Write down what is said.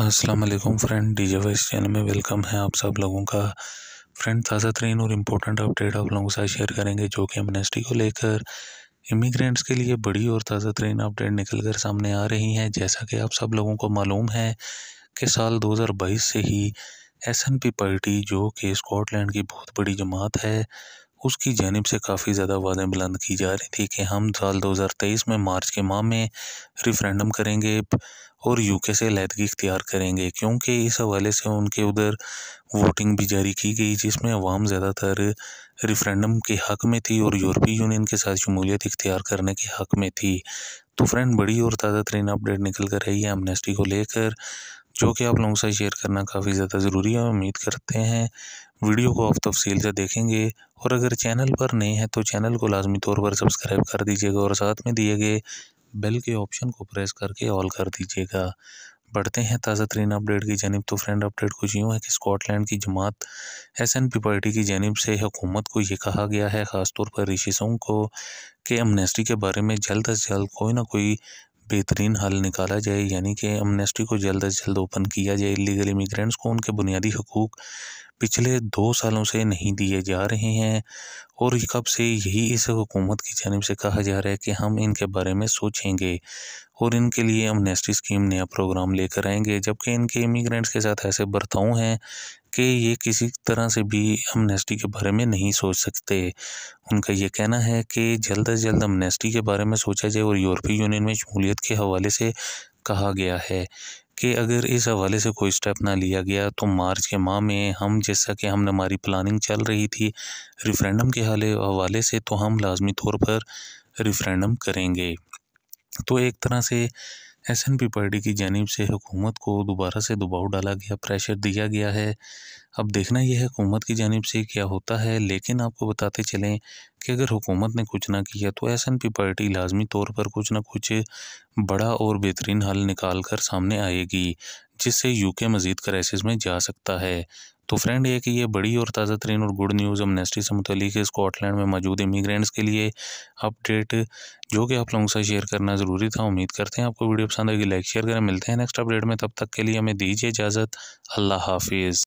अस्सलाम वालेकुम friend J voice channel में वेलकम है आप सब लोगों का फ्रेंड ताज़ा तरीन और इम्पोर्टेंट अपडेट आप लोगों के साथ शेयर करेंगे जो कि एमनेस्टी को लेकर इमिग्रेंट्स के लिए बड़ी और ताज़ा तरीन अपडेट निकल कर सामने आ रही हैं जैसा कि आप सब लोगों को मालूम है कि साल 2022 से ही एस एन पी पार्टी जो कि स्कॉटलैंड की बहुत बड़ी जमात है उसकी जानब से काफ़ी ज़्यादा आवाज़ें बुलंद की जा रही थी कि हम साल 2023 में मार्च के माह में रिफ्रेंडम करेंगे और यूके से अलीहदगी इख्तियार करेंगे क्योंकि इस हवाले से उनके उधर वोटिंग भी जारी की गई जिसमें अवाम ज़्यादातर रिफ्रेंडम के हक़ में थी और यूरोपीय यूनियन के साथ शमूलियत इख्तियार करने के हक़ में थी तो फ्रेंड बड़ी और ताज़ा तरीन अपडेट निकल कर रही है एमनेस्टी को लेकर जो कि आप लोगों से शेयर करना काफ़ी ज़्यादा ज़रूरी है उम्मीद करते हैं वीडियो को आप तफसील से देखेंगे और अगर चैनल पर नए हैं तो चैनल को लाजमी तौर पर सब्सक्राइब कर दीजिएगा और साथ में दिए गए बेल के ऑप्शन को प्रेस करके ऑल कर दीजिएगा बढ़ते हैं ताज़ा तरीन अपडेट की जानब तो फ्रेंड अपडेट कुछ यूँ है कि स्कॉटलैंड की जमात एस एन पी पार्टी की जानब से हुकूमत को ये कहा गया है ख़ासतौर पर रिशिशों को कि एमनेस्टी के बारे में जल्द अज जल्द कोई ना कोई बेहतरीन हल निकाला जाए यानी कि एमनेस्टी को जल्द अज जल्द ओपन किया जाए लीगल इमिग्रेंट्स को उनके बुनियादी हकूक़ पिछले दो सालों से नहीं दिए जा रहे हैं और कब से यही इस हुकूमत की जानब से कहा जा रहा है कि हम इनके बारे में सोचेंगे और इनके लिए हम नेस्टी स्कीम नया प्रोग्राम लेकर आएंगे जबकि इनके इमिग्रेंट्स के साथ ऐसे बर्ताव हैं कि ये किसी तरह से भी अमनेस्टी के बारे में नहीं सोच सकते उनका ये कहना है कि जल्द अज जल्द अमनेस्टी के बारे में सोचा जाए और यूरोपीय यूनियन में शमूलियत के हवाले से कहा गया है कि अगर इस हवाले से कोई स्टेप ना लिया गया तो मार्च के माह में हम जैसा कि हम हमारी प्लानिंग चल रही थी रिफ्रेंडम के हवाले से तो हम लाजमी तौर पर रिफ्रेंडम करेंगे तो एक तरह से एस एन पी पार्टी की जानब से हुकूमत को दोबारा से दबाव डाला गया प्रेशर दिया गया है अब देखना यह हुकूमत की जानब से क्या होता है लेकिन आपको बताते चलें कि अगर हुकूमत ने कुछ ना किया तो एस एन पी पार्टी लाजमी तौर पर कुछ ना कुछ बड़ा और बेहतरीन हल निकाल कर सामने आएगी जिससे यूके मज़ीद क्राइसिस में जा सकता है तो फ्रेंड ये कि ये बड़ी और ताज़ा तरीन और गुड न्यूज़ हम नेस्टी से मुतलिक है स्कॉटलैंड में मौजूद इमीग्रेंट्स के लिए अपडेट जो कि आप लोगों से शेयर करना ज़रूरी था उम्मीद करते हैं आपको वीडियो पसंद आएगी लाइक शेयर करें मिलते हैं नेक्स्ट अपडेट में तब तक के लिए हमें दीजिए इजाज़त अल्लाह हाफिज़